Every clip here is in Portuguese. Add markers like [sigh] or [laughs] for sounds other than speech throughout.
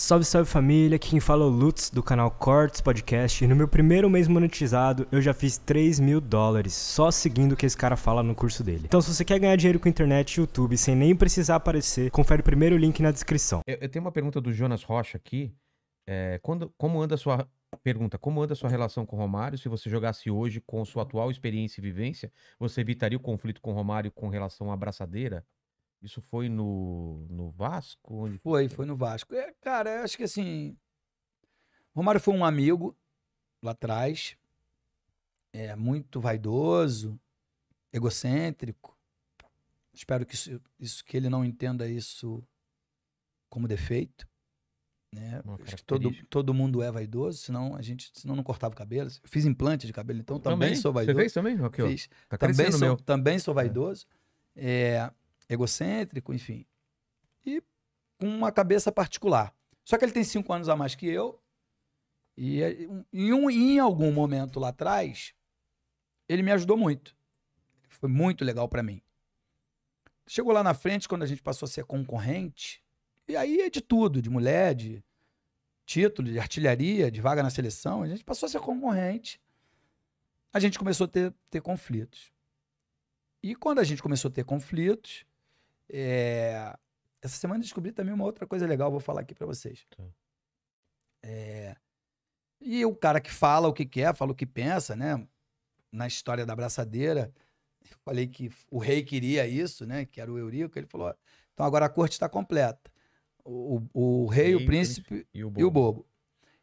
Salve, salve família, aqui quem fala é o Lutz do canal Cortes Podcast e no meu primeiro mês monetizado eu já fiz 3 mil dólares só seguindo o que esse cara fala no curso dele. Então se você quer ganhar dinheiro com internet e YouTube sem nem precisar aparecer, confere o primeiro link na descrição. Eu, eu tenho uma pergunta do Jonas Rocha aqui, é, quando, como anda a sua... Pergunta, como anda a sua relação com Romário? Se você jogasse hoje com sua atual experiência e vivência, você evitaria o conflito com Romário com relação à abraçadeira? Isso foi no, no Vasco? Onde... Foi, foi no Vasco. É, cara, acho que assim. Romário foi um amigo lá atrás, é muito vaidoso, egocêntrico. Espero que isso, isso que ele não entenda isso como defeito, né? Acho que todo, todo mundo é vaidoso, senão a gente senão não cortava o cabelo. Eu fiz implante de cabelo, então também, também sou vaidoso. Você fez também? Okay, fiz. Tá também sou, meu. também sou é. vaidoso. É. É, egocêntrico, enfim. E com uma cabeça particular. Só que ele tem cinco anos a mais que eu. E em, um, em algum momento lá atrás, ele me ajudou muito. Foi muito legal para mim. Chegou lá na frente, quando a gente passou a ser concorrente, e aí é de tudo, de mulher, de título, de artilharia, de vaga na seleção, a gente passou a ser concorrente. A gente começou a ter, ter conflitos. E quando a gente começou a ter conflitos, é... Essa semana descobri também uma outra coisa legal, vou falar aqui para vocês. Tá. É... E o cara que fala o que quer, fala o que pensa, né? Na história da abraçadeira, eu falei que o rei queria isso, né? Que era o Eurico. Ele falou: então agora a corte está completa. O, o, o rei, rei, o príncipe, príncipe e, o e o bobo.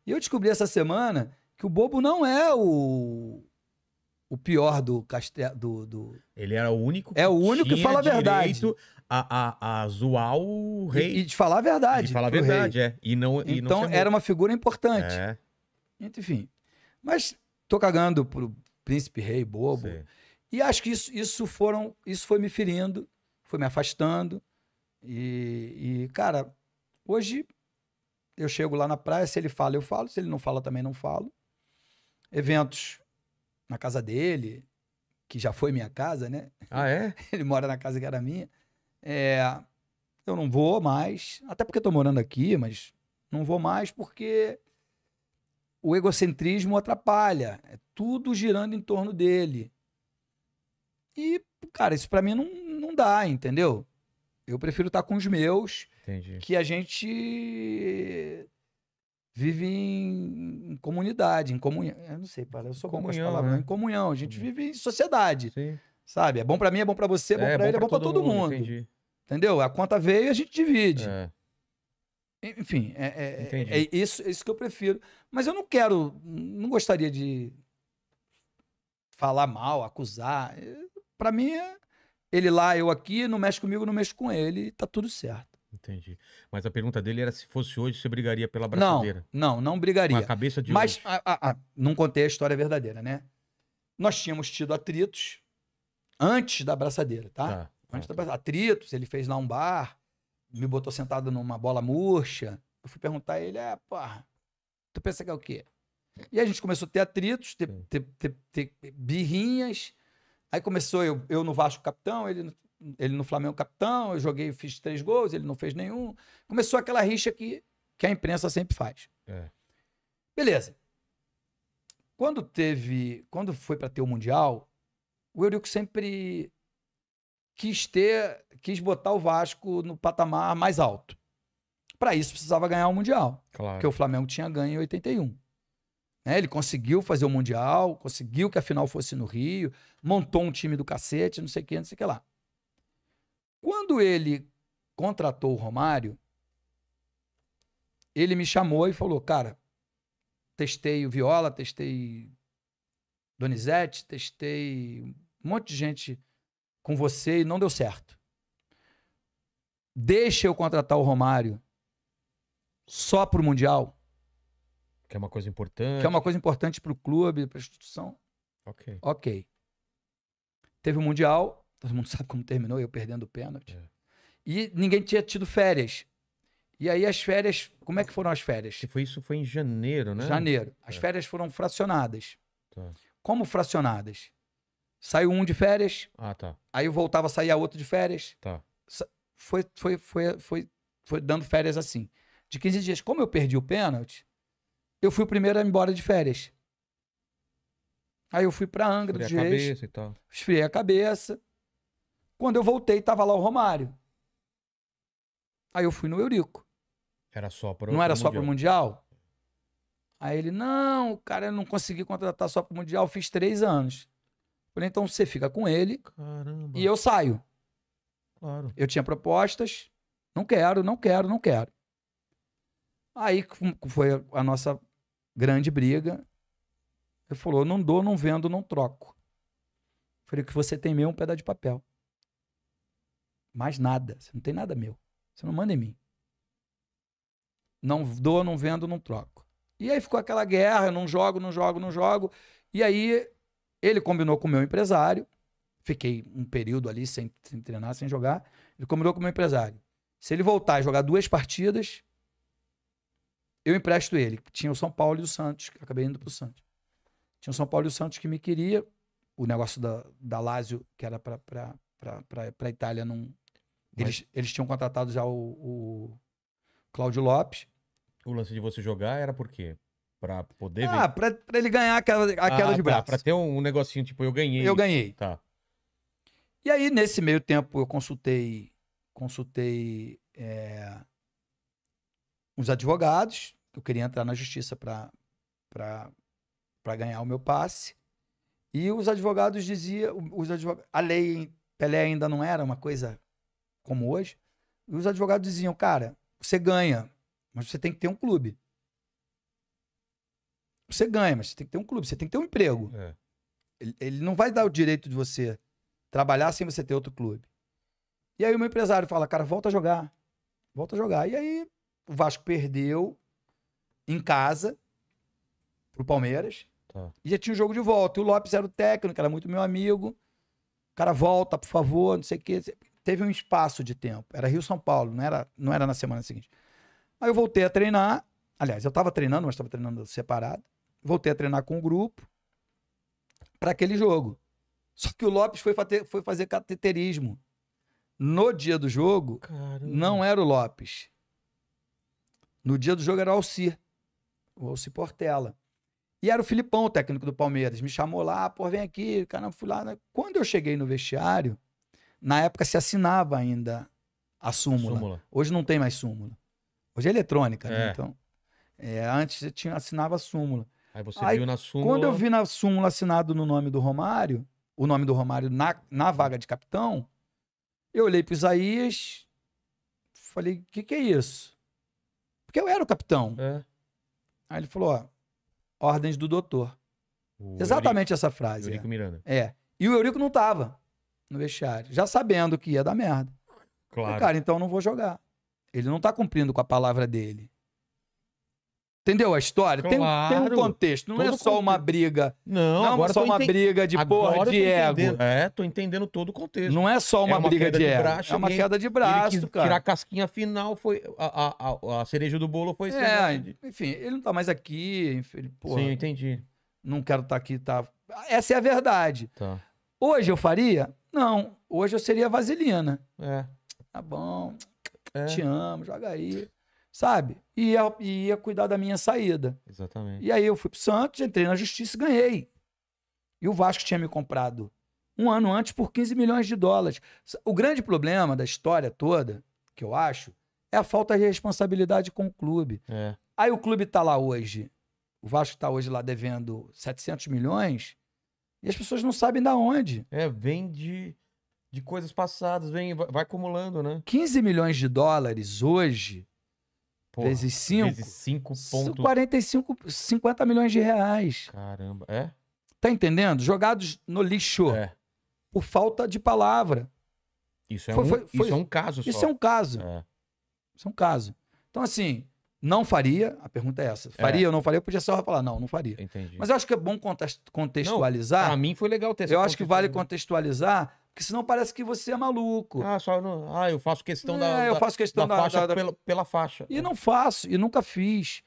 E eu descobri essa semana que o bobo não é o, o pior do castelo. Do, do... Ele era o único é que É o único que fala a verdade a, a, a zoar o rei. E, e, de falar a verdade. de falar a verdade, rei. é. E não, e então não era uma figura importante. É. Então, enfim. Mas tô cagando pro príncipe rei bobo. Sim. E acho que isso, isso, foram, isso foi me ferindo, foi me afastando. E, e, cara, hoje eu chego lá na praia, se ele fala, eu falo. Se ele não fala, também não falo. Eventos na casa dele, que já foi minha casa, né? Ah, é? [laughs] Ele mora na casa que era minha. É, eu não vou mais, até porque estou morando aqui, mas não vou mais porque o egocentrismo atrapalha. É tudo girando em torno dele. E, cara, isso para mim não, não dá, entendeu? Eu prefiro estar tá com os meus, Entendi. que a gente vive em, comunidade, em comunhão. Eu não sei, eu sou comunhão, com as palavras. Né? Em comunhão, a gente uhum. vive em sociedade. Sim. Sabe? É bom para mim, é bom para você, é bom é, para ele, é bom para todo, todo, mundo. mundo. Entendi. Entendeu? A conta veio e a gente divide. É. Enfim, é, é, é, é isso, é isso que eu prefiro. Mas eu não quero, não gostaria de falar mal, acusar. Para mim é ele lá, eu aqui, não mexe comigo, não mexe com ele, tá tudo certo. Entendi. Mas a pergunta dele era se fosse hoje, você brigaria pela brasileira? Não, não, não brigaria. Com a cabeça de Mas, a, a, a, não contei a história verdadeira, né? Nós tínhamos tido atritos antes da abraçadeira, tá? tá. Antes da Atritos, ele fez lá um bar, me botou sentado numa bola murcha. Eu fui perguntar a ele, é, porra, tu pensa que é o quê? E a gente começou a ter atritos, ter, ter, ter, ter birrinhas. Aí começou eu, eu no Vasco capitão, ele, ele no Flamengo capitão, eu joguei, fiz três gols, ele não fez nenhum. Começou aquela rixa que, que a imprensa sempre faz. É. Beleza. Quando teve, quando foi para ter o Mundial, o Eurico sempre quis ter, quis botar o Vasco no patamar mais alto. Para isso precisava ganhar o Mundial, claro. porque o Flamengo tinha ganho em 81. Né? Ele conseguiu fazer o Mundial, conseguiu que a final fosse no Rio, montou um time do cacete, não sei o que, não sei o que lá. Quando ele contratou o Romário, ele me chamou e falou: Cara, testei o Viola, testei Donizete, testei um monte de gente com você e não deu certo. Deixa eu contratar o Romário só para o Mundial. Que é uma coisa importante. Que é uma coisa importante para o clube, para a instituição. Ok. Ok. Teve o Mundial, todo mundo [laughs] sabe como terminou, eu perdendo o pênalti. É. E ninguém tinha tido férias. E aí as férias, como é que foram as férias? Foi, isso foi em janeiro, né? Janeiro. As é. férias foram fracionadas. Tá. Como fracionadas? Saiu um de férias. Ah, tá. Aí eu voltava, a outro de férias. Tá. Foi, foi, foi, foi, foi dando férias assim. De 15 dias. Como eu perdi o pênalti, eu fui o primeiro a ir embora de férias. Aí eu fui pra Angra Esfriei dos Esfriei a cabeça e tal. Esfriei a cabeça. Quando eu voltei, tava lá o Romário. Aí eu fui no Eurico. Era só pro Não era só mundial. pro Mundial? Aí ele, não, cara, eu não consegui contratar só pro Mundial, fiz três anos. Falei, então você fica com ele Caramba. e eu saio. Claro. Eu tinha propostas, não quero, não quero, não quero. Aí foi a nossa grande briga. Ele falou: não dou, não vendo, não troco. Eu falei: que você tem meu é um pedaço de papel. Mais nada. Você não tem nada meu. Você não manda em mim. Não dou, não vendo, não troco. E aí ficou aquela guerra: não jogo, não jogo, não jogo. E aí ele combinou com o meu empresário. Fiquei um período ali sem, sem treinar, sem jogar. Ele combinou com o meu empresário. Se ele voltar a jogar duas partidas, eu empresto ele. Tinha o São Paulo e o Santos, que acabei indo pro Santos. Tinha o São Paulo e o Santos que me queria. O negócio da, da Lazio, que era pra, pra, pra, pra, pra Itália, não. Eles, Mas... eles tinham contratado já o, o Cláudio Lopes. O lance de você jogar era por quê? Pra poder ah, Pra, pra ele ganhar aquela, aquela ah, de tá, braço. Tá, pra ter um, um negocinho tipo, eu ganhei. Eu ganhei. Tá. E aí, nesse meio tempo, eu consultei consultei é, os advogados. Eu queria entrar na justiça para ganhar o meu passe. E os advogados diziam. Os advog... A lei Pelé ainda não era uma coisa como hoje. E os advogados diziam, cara, você ganha, mas você tem que ter um clube. Você ganha, mas você tem que ter um clube, você tem que ter um emprego. É. Ele, ele, não vai dar o direito de você trabalhar sem você ter outro clube. E aí o meu empresário fala, cara, volta a jogar. Volta a jogar. E aí o Vasco perdeu em casa pro Palmeiras. Tá. E já tinha o jogo de volta. E o Lopes era o técnico, era muito meu amigo. O cara, volta, por favor, não sei o quê. Teve um espaço de tempo. Era Rio-São Paulo, não era, não era na semana seguinte. Aí eu voltei a treinar. Aliás, eu tava treinando, mas tava treinando separado voltei a treinar com o grupo para aquele jogo. Só que o Lopes foi, foi fazer cateterismo. No dia do jogo, Caramba. não era o Lopes. No dia do jogo era o Alci, o Alci Portela. E era o Filipão, o técnico do Palmeiras. Me chamou lá, ah, pô, vem aqui, caramba, fui lá. Quando eu cheguei no vestiário, na época se assinava ainda a súmula. súmula. Hoje não tem mais súmula. Hoje é eletrônica, né? é. Né? Então, é, antes você tinha, assinava a súmula. Aí você Aí, viu na súmula. Quando eu vi na súmula assinado no nome do Romário, o nome do Romário na, na vaga de capitão, eu olhei pro Isaías, falei, o que, que é isso? Porque eu era o capitão. É. Aí ele falou, ó, ordens do doutor. O Exatamente Eurico, essa frase. Eurico é. Miranda. É. E o Eurico não tava no vestiário, já sabendo que ia dar merda. Claro. Falei, cara, então eu não vou jogar. Ele não tá cumprindo com a palavra dele. Entendeu a história? Claro. Tem, tem, um contexto, não é todo é só contexto. uma briga. Não, não é agora é só uma briga de porra de ego. É, tô entendendo todo o contexto. Não é só uma, é uma briga de, ego. Braço, é uma queda de braço, ele cara. Tirar a casquinha final foi. A, a, a, a cereja do bolo foi. É, enfim, ele não tá mais aqui. Enfim, porra, Sim, entendi. Não quero estar tá aqui, tá. Essa é a verdade. Tá. Hoje eu faria? Não. Hoje eu seria vaselina. É. Tá bom. É. Te amo, joga aí sabe? E ia, ia cuidar da minha saída. Exatamente. E aí eu fui pro Santos, entrei na justiça e ganhei. E o Vasco tinha me comprado um ano antes por 15 milhões de dólares. O grande problema da história toda, que eu acho, é a falta de responsabilidade com o clube. É. Aí o clube tá lá hoje, o Vasco tá hoje lá devendo 700 milhões, e as pessoas não sabem da onde. É, vem de, de coisas passadas, vem, vai acumulando, né? 15 milhões de dólares hoje Porra, vezes 5. Vezes 5 pontos. 45, 50 milhões de reais. Caramba, é? Tá entendendo? Jogados no lixo. É. Por falta de palavra. Isso é, foi, um, foi, foi, isso é um caso só. Isso é um caso. É. Isso é um caso. Então, assim, não faria, a pergunta é essa. Faria é. ou não faria? Eu podia só falar, não, não faria. Entendi. Mas eu acho que é bom contextualizar. pra mim foi legal ter Eu acho que vale contextualizar porque senão parece que você é maluco. Ah, só ah eu faço questão é, da, eu faço questão da, da, da faixa da... Pela, pela faixa. E não faço, e nunca fiz.